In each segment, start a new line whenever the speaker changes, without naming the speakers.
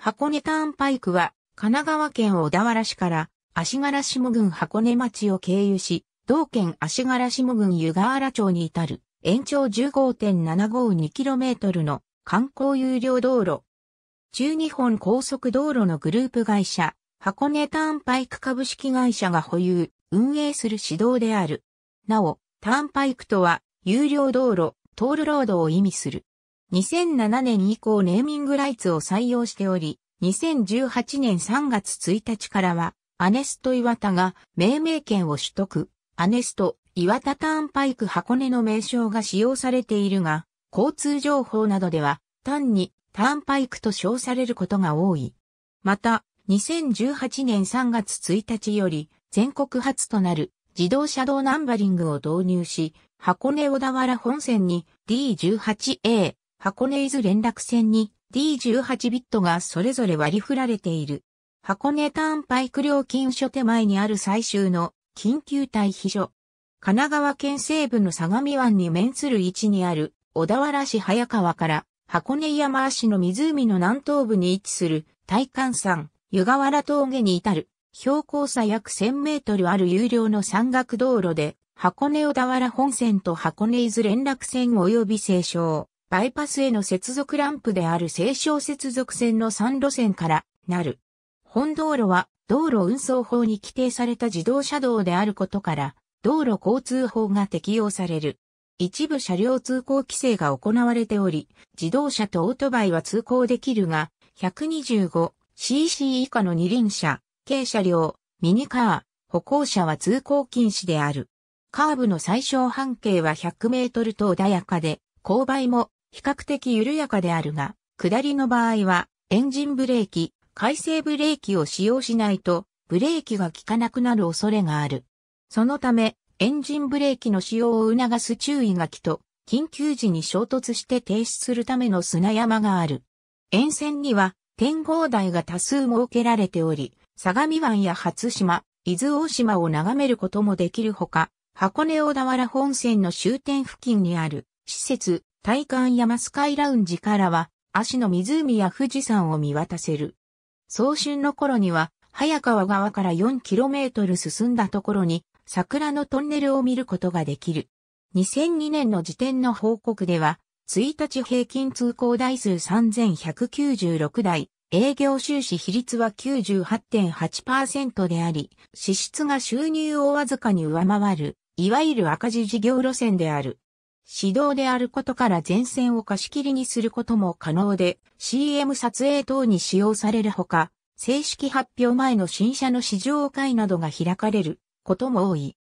箱根ターンパイクは、神奈川県小田原市から、足柄下郡箱根町を経由し、同県足柄下郡湯河原町に至る、延長 15.752km の観光有料道路。中日本高速道路のグループ会社、箱根ターンパイク株式会社が保有、運営する指導である。なお、ターンパイクとは、有料道路、トールロードを意味する。2007年以降ネーミングライツを採用しており、2018年3月1日からは、アネスト岩田が命名権を取得。アネスト岩田ターンパイク箱根の名称が使用されているが、交通情報などでは単にターンパイクと称されることが多い。また、2018年3月1日より全国初となる自動車道ナンバリングを導入し、箱根小田原本線に D18A、箱根伊豆連絡船に D18 ビットがそれぞれ割り振られている。箱根ターンパイク料金所手前にある最終の緊急退避所。神奈川県西部の相模湾に面する位置にある小田原市早川から箱根山足の湖の南東部に位置する大観山湯河原峠に至る標高差約1000メートルある有料の山岳道路で箱根小田原本線と箱根伊豆連絡線及び清少バイパスへの接続ランプである青少接続線の3路線からなる。本道路は道路運送法に規定された自動車道であることから、道路交通法が適用される。一部車両通行規制が行われており、自動車とオートバイは通行できるが、125cc 以下の二輪車、軽車両、ミニカー、歩行者は通行禁止である。カーブの最小半径は100メートルと穏やかで、勾配も比較的緩やかであるが、下りの場合は、エンジンブレーキ、回生ブレーキを使用しないと、ブレーキが効かなくなる恐れがある。そのため、エンジンブレーキの使用を促す注意書きと、緊急時に衝突して停止するための砂山がある。沿線には、展望台が多数設けられており、相模湾や初島、伊豆大島を眺めることもできるほか、箱根小田原本線の終点付近にある施設、体感山スカイラウンジからは、足の湖や富士山を見渡せる。早春の頃には、早川側から 4km 進んだところに、桜のトンネルを見ることができる。2002年の時点の報告では、1日平均通行台数3196台、営業収支比率は98.8%であり、支出が収入をわずかに上回る、いわゆる赤字事業路線である。指導であることから全線を貸し切りにすることも可能で、CM 撮影等に使用されるほか、正式発表前の新車の試乗会などが開かれることも多い。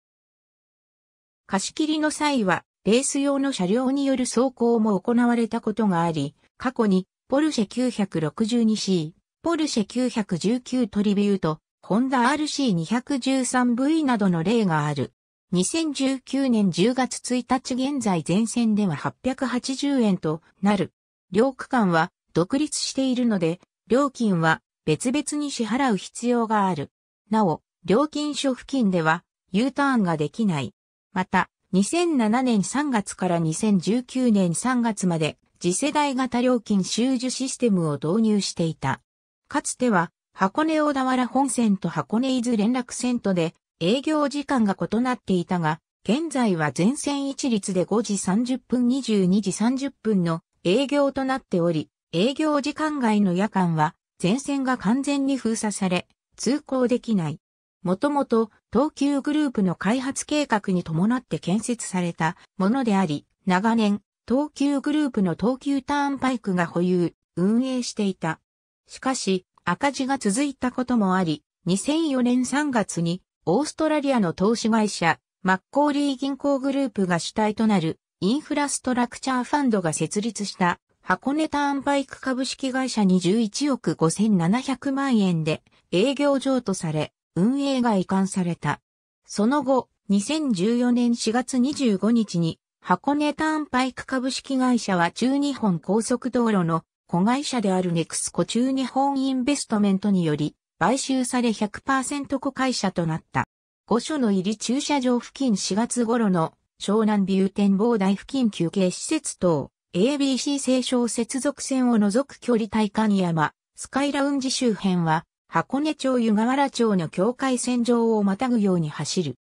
貸し切りの際は、レース用の車両による走行も行われたことがあり、過去に、ポルシェ 962C、ポルシェ919トリビュート、ホンダ RC213V などの例がある。2019年10月1日現在全線では880円となる。両区間は独立しているので、料金は別々に支払う必要がある。なお、料金所付近では U ターンができない。また、2007年3月から2019年3月まで次世代型料金収受システムを導入していた。かつては、箱根小田原本線と箱根伊豆連絡線とで営業時間が異なっていたが、現在は全線一律で5時30分22時30分の営業となっており、営業時間外の夜間は全線が完全に封鎖され、通行できない。もともと東急グループの開発計画に伴って建設されたものであり、長年、東急グループの東急ターンパイクが保有、運営していた。しかし、赤字が続いたこともあり、2004年3月にオーストラリアの投資会社、マッコーリー銀行グループが主体となるインフラストラクチャーファンドが設立した箱根ターンバイク株式会社に11億5700万円で営業譲渡され、運営が移管された。その後、2014年4月25日に箱根ターンバイク株式会社は中日本高速道路の子会社であるネクスコ中日本インベストメントにより買収され100%子会社となった。御所の入り駐車場付近4月頃の湘南ビュー展望台付近休憩施設等、ABC 青少接続線を除く距離対観山、スカイラウンジ周辺は、箱根町湯河原町の境界線上をまたぐように走る。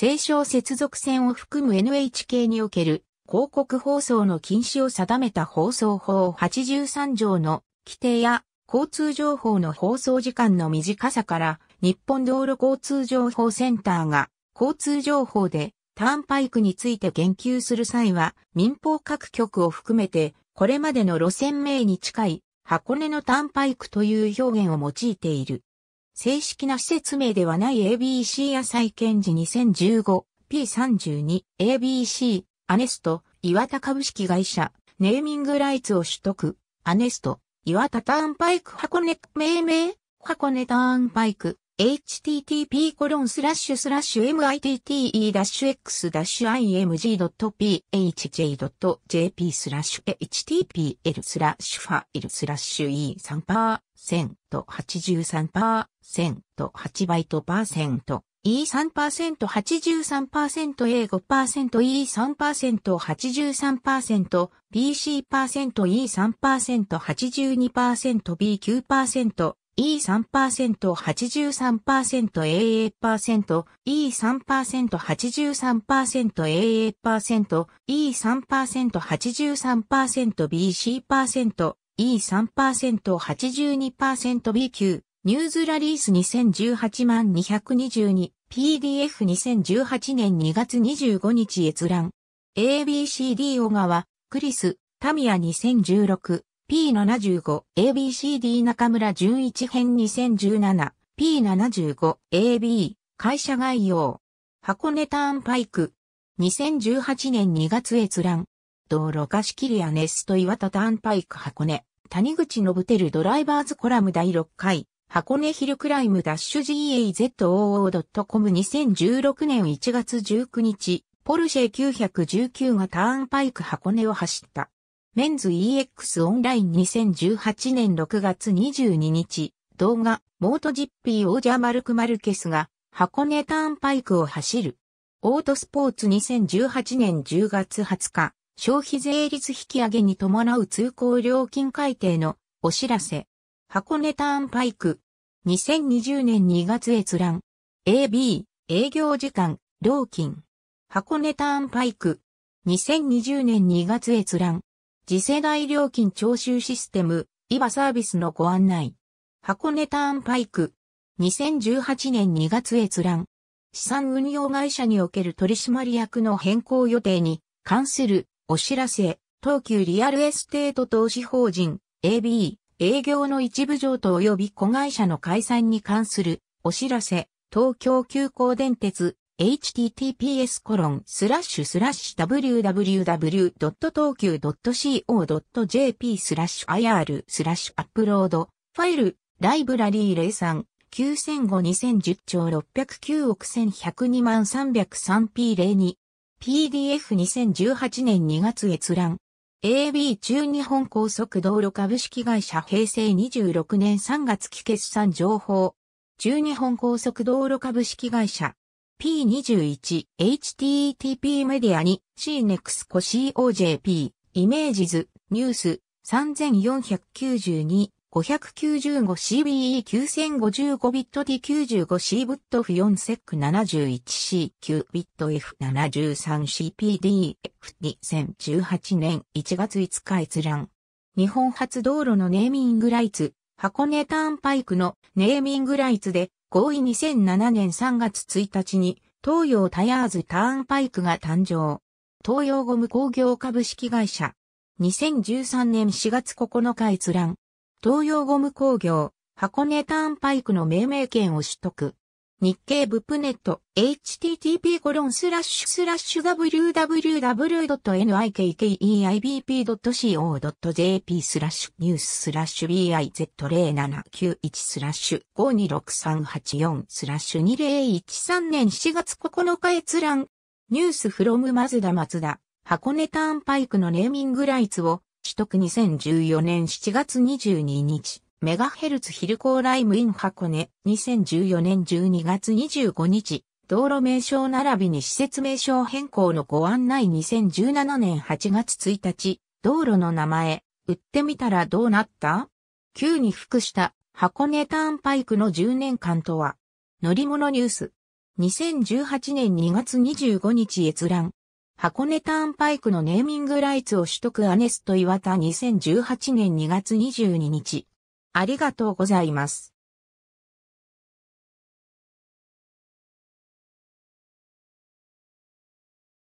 青少接続線を含む NHK における広告放送の禁止を定めた放送法83条の規定や交通情報の放送時間の短さから日本道路交通情報センターが交通情報でターンパイクについて言及する際は民放各局を含めてこれまでの路線名に近い箱根のターンパイクという表現を用いている。正式な施設名ではない ABC や再建時 2015P32 ABC アネスト岩田株式会社ネーミングライツを取得アネスト岩田ターンパイク箱根命名箱根ターンパイク http コロンスラッシュスラッシュ mitte-x-img.phj.jp スラッシュ htpl スラッシュファイルスラッシュ e3% 83% 8バイトパーセント E3%、83%A5%、E3%、83%、BC%、E3%、82%、B9%、E3%、83%、AA%、E3%、83%、AA%、E3%、83%、BC%、E3%、82%、B9、ニューズラリース2018万222 PDF2018 年2月25日閲覧。ABCD 小川、クリス、タミヤ2016、P75、ABCD 中村11編2017、P75、AB、会社概要。箱根ターンパイク。2018年2月閲覧。道路貸し切りアネスト岩田ターンパイク箱根。谷口信てるドライバーズコラム第6回。箱根ヒルクライム -gazoo.com2016 年1月19日、ポルシェ919がターンパイク箱根を走った。メンズ EX オンライン2018年6月22日、動画、モートジッピー王者マルク・マルケスが箱根ターンパイクを走る。オートスポーツ2018年10月20日、消費税率引上げに伴う通行料金改定のお知らせ。箱根ターンパイク。2020年2月閲覧。AB、営業時間、料金。箱根ターンパイク。2020年2月閲覧。次世代料金徴収システム、イバサービスのご案内。箱根ターンパイク。2018年2月閲覧。資産運用会社における取締役の変更予定に関するお知らせ、東急リアルエステート投資法人 AB 営業の一部譲渡及び子会社の解散に関するお知らせ、東京急行電鉄 https コロンスラッシュスラッシュ www.tokyo.co.jp スラッシュ ir スラッシュアップロードファイルライブラリー03 9005-2010兆609億1102万 303p02 PDF2018 年2月閲覧 AB 中日本高速道路株式会社平成26年3月期決算情報。中日本高速道路株式会社 P21HTTP メディアに CNEX コ COJP イメージズニュース3492 595CBE9055BitD95C ブットフ 4SEC71C 9ビット F73CPDF2018 年1月5日閲覧。日本初道路のネーミングライツ、箱根ターンパイクのネーミングライツで合意2007年3月1日に東洋タヤーズターンパイクが誕生。東洋ゴム工業株式会社。2013年4月9日閲覧。東洋ゴム工業、箱根ターンパイクの命名権を取得。日経ブップネット http コロンスラッシュスラッシュ www.nikkeibp.co.jp スラッシュニューススラッシュ BIZ0791 スラッシュ526384スラッシュ2013年7月9日閲覧ニュースフロムマズダマツダ箱根ターンパイクのネーミングライツを取得2014年7月22日、メガヘルツヒルコーライムイン箱根、2014年12月25日、道路名称並びに施設名称変更のご案内2017年8月1日、道路の名前、売ってみたらどうなった急に服した箱根ターンパイクの10年間とは、乗り物ニュース。2018年2月25日閲覧。箱根ターンパイクのネーミングライツを取得アネスト岩田2018年2月22日。ありがとうございます。